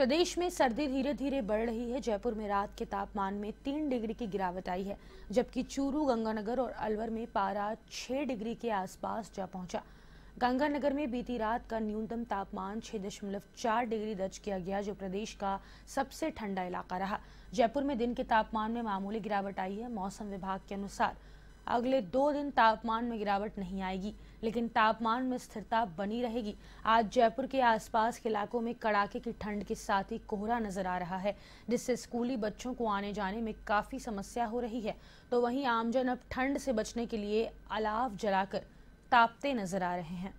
प्रदेश में सर्दी धीरे धीरे बढ़ रही है जयपुर में रात के तापमान में तीन डिग्री की गिरावट आई है जबकि चूरू गंगानगर और अलवर में पारा छह डिग्री के आसपास जा पहुंचा गंगानगर में बीती रात का न्यूनतम तापमान छह दशमलव चार डिग्री दर्ज किया गया जो प्रदेश का सबसे ठंडा इलाका रहा जयपुर में दिन के तापमान में मामूली गिरावट आई है मौसम विभाग के अनुसार अगले दो दिन तापमान में गिरावट नहीं आएगी लेकिन तापमान में स्थिरता बनी रहेगी आज जयपुर के आसपास के इलाकों में कड़ाके की ठंड के साथ ही कोहरा नजर आ रहा है जिससे स्कूली बच्चों को आने जाने में काफ़ी समस्या हो रही है तो वहीं आमजन अब ठंड से बचने के लिए अलाव जलाकर तापते नजर आ रहे हैं